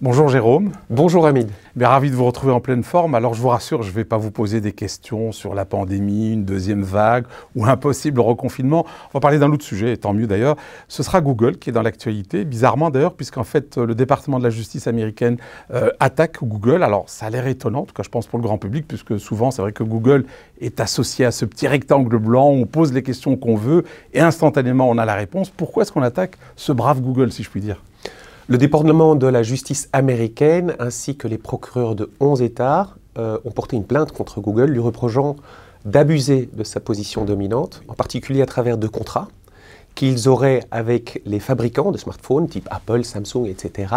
Bonjour Jérôme. Bonjour Amine. Eh bien, ravi de vous retrouver en pleine forme. Alors je vous rassure, je ne vais pas vous poser des questions sur la pandémie, une deuxième vague ou un possible reconfinement. On va parler d'un autre sujet, et tant mieux d'ailleurs. Ce sera Google qui est dans l'actualité, bizarrement d'ailleurs, puisqu'en fait le département de la justice américaine euh, attaque Google. Alors ça a l'air étonnant, en tout cas je pense pour le grand public, puisque souvent c'est vrai que Google est associé à ce petit rectangle blanc où on pose les questions qu'on veut et instantanément on a la réponse. Pourquoi est-ce qu'on attaque ce brave Google, si je puis dire le département de la justice américaine ainsi que les procureurs de 11 États euh, ont porté une plainte contre Google lui reprochant d'abuser de sa position dominante, en particulier à travers deux contrats qu'ils auraient avec les fabricants de smartphones type Apple, Samsung, etc.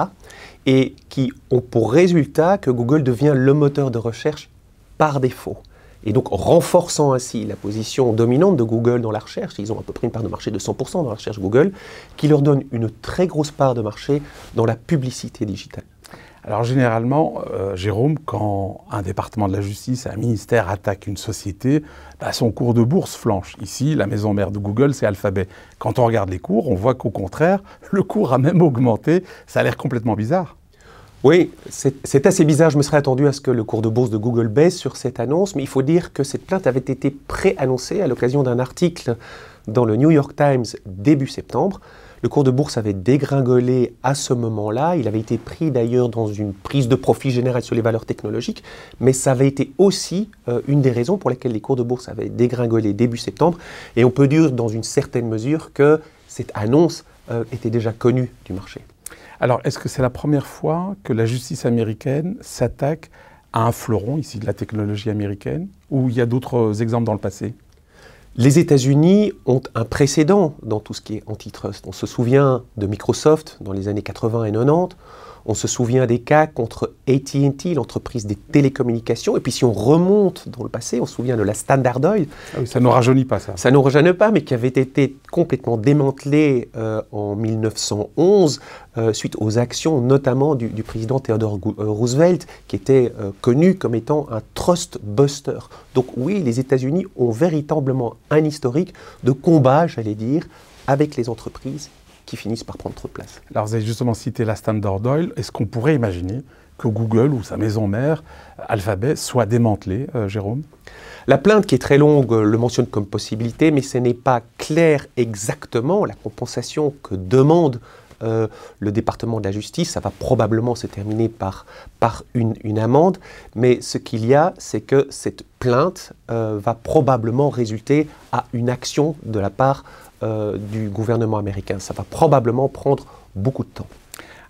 et qui ont pour résultat que Google devient le moteur de recherche par défaut et donc renforçant ainsi la position dominante de Google dans la recherche, ils ont à peu près une part de marché de 100% dans la recherche Google, qui leur donne une très grosse part de marché dans la publicité digitale. Alors généralement, euh, Jérôme, quand un département de la justice, un ministère attaque une société, bah, son cours de bourse flanche. Ici, la maison mère de Google, c'est Alphabet. Quand on regarde les cours, on voit qu'au contraire, le cours a même augmenté. Ça a l'air complètement bizarre. Oui, c'est assez bizarre. Je me serais attendu à ce que le cours de bourse de Google baisse sur cette annonce, mais il faut dire que cette plainte avait été pré-annoncée à l'occasion d'un article dans le New York Times début septembre. Le cours de bourse avait dégringolé à ce moment-là. Il avait été pris d'ailleurs dans une prise de profit générale sur les valeurs technologiques, mais ça avait été aussi euh, une des raisons pour lesquelles les cours de bourse avaient dégringolé début septembre. Et on peut dire dans une certaine mesure que cette annonce euh, était déjà connue du marché. Alors, est-ce que c'est la première fois que la justice américaine s'attaque à un fleuron ici de la technologie américaine Ou il y a d'autres euh, exemples dans le passé les États-Unis ont un précédent dans tout ce qui est antitrust. On se souvient de Microsoft dans les années 80 et 90. On se souvient des cas contre AT&T, l'entreprise des télécommunications. Et puis si on remonte dans le passé, on se souvient de la Standard Oil. Ah ça ne rajeunit pas ça. Ça ne rajeunit pas, mais qui avait été complètement démantelée euh, en 1911 euh, suite aux actions notamment du, président Theodore euh, Roosevelt, qui était connu comme étant un trust buster. Donc oui, les États-Unis ont véritablement un historique de combat, j'allais dire, avec les entreprises finissent par prendre trop de place. Alors vous avez justement cité la Standard Oil. Est-ce qu'on pourrait imaginer que Google ou sa maison mère, Alphabet, soit démantelé, euh, Jérôme La plainte qui est très longue le mentionne comme possibilité, mais ce n'est pas clair exactement la compensation que demande euh, le département de la justice. Ça va probablement se terminer par, par une, amende, mais ce qu'il y a, c'est que cette plainte euh, va probablement résulter à une action de la part euh, du gouvernement américain. Ça va probablement prendre beaucoup de temps.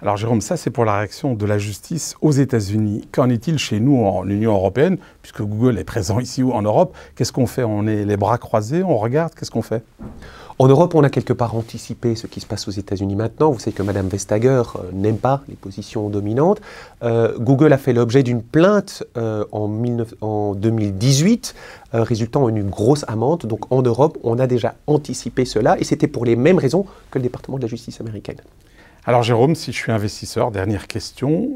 Alors Jérôme, ça c'est pour la réaction de la justice aux États-Unis. Qu'en est-il chez nous en Union européenne, puisque Google est présent ici ou en Europe Qu'est-ce qu'on fait On est les bras croisés, on regarde, qu'est-ce qu'on fait en Europe, on a quelque part anticipé ce qui se passe aux États-Unis maintenant. Vous savez que Mme Vestager euh, n'aime pas les positions dominantes. Euh, Google a fait l'objet d'une plainte euh, en, en, 2018, résultant en une grosse amende. Donc en Europe, on a déjà anticipé cela et c'était pour les mêmes raisons que le département de la justice américaine. Alors Jérôme, si je suis investisseur, dernière question,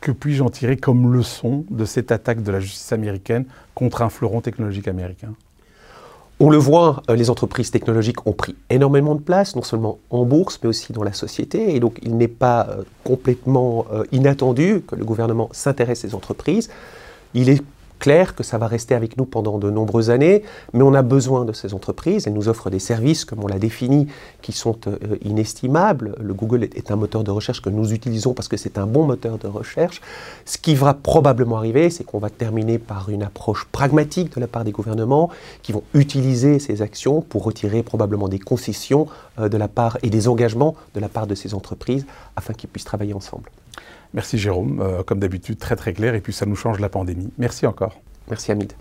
que puis-je en tirer comme leçon de cette attaque de la justice américaine contre un fleuron technologique américain on le voit, euh, les entreprises technologiques ont pris énormément de place, non seulement en bourse, mais aussi dans la société. Et donc, il n'est pas euh, complètement euh, inattendu que le gouvernement s'intéresse ces entreprises. Il est clair que ça va rester avec nous pendant de nombreuses années, mais on a besoin de ces entreprises. Elles nous offrent des services, comme on l'a défini, qui sont euh, inestimables. Le Google est un moteur de recherche que nous utilisons parce que c'est un bon moteur de recherche. Ce qui va probablement arriver, c'est qu'on va terminer par une approche pragmatique de la part des gouvernements qui vont utiliser ces actions pour retirer probablement des concessions euh, de la part et des engagements de la part de ces entreprises afin qu'ils puissent travailler ensemble. Merci Jérôme, euh, comme d'habitude très très clair et puis ça nous change la pandémie. Merci encore. Merci Hamid.